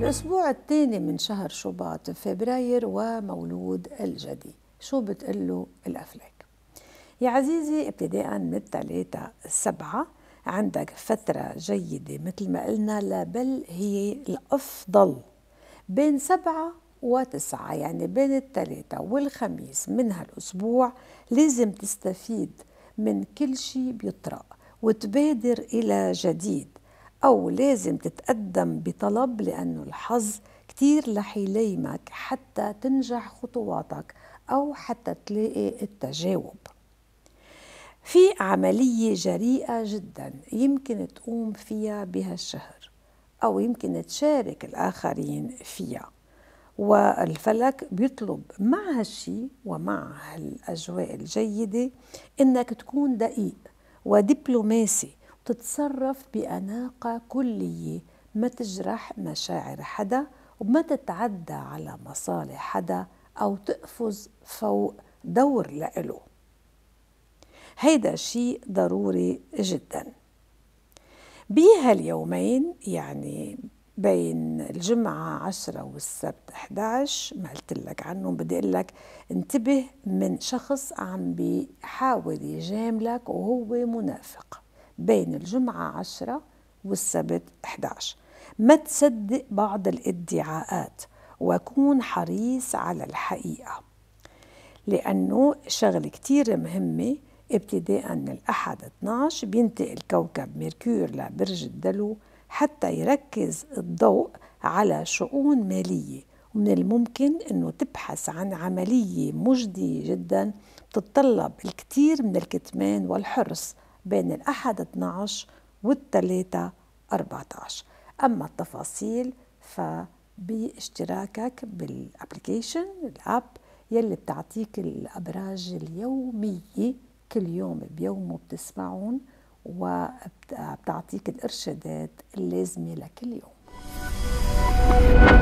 الأسبوع الثاني من شهر شباط فبراير ومولود الجدي شو له الأفلاك يا عزيزي ابتداء من الثلاثة السبعة عندك فترة جيدة مثل ما قلنا لا بل هي الأفضل بين سبعة وتسعة يعني بين الثلاثة والخميس من هالأسبوع لازم تستفيد من كل شيء بيطرأ وتبادر إلى جديد أو لازم تتقدم بطلب لأنه الحظ كتير رح يليمك حتى تنجح خطواتك أو حتى تلاقي التجاوب في عملية جريئة جدا يمكن تقوم فيها بهالشهر أو يمكن تشارك الآخرين فيها والفلك بيطلب مع هالشي ومع هالأجواء الجيدة إنك تكون دقيق ودبلوماسي تتصرف بأناقة كلية ما تجرح مشاعر حدا وما تتعدى على مصالح حدا أو تقفز فوق دور لإله هيدا شيء ضروري جدا اليومين يعني بين الجمعة 10 والسبت 11 ما قلت لك عنهم بدي أقول لك انتبه من شخص عم بيحاول يجاملك وهو منافق بين الجمعة 10 والسبت 11 ما تصدق بعض الادعاءات وكون حريص على الحقيقة لأنه شغلة كتير مهمة ابتداء من الأحد 12 بينتقل كوكب ميركور لبرج الدلو حتى يركز الضوء على شؤون مالية ومن الممكن أنه تبحث عن عملية مجدية جدا تتطلب الكثير من الكتمان والحرص بين الأحد 12 والثلاثة 14 أما التفاصيل فباشتراكك بالابلكيشن الأب يلي بتعطيك الأبراج اليومية كل يوم بيومه بتسمعون وبتعطيك الإرشادات اللازمة لكل يوم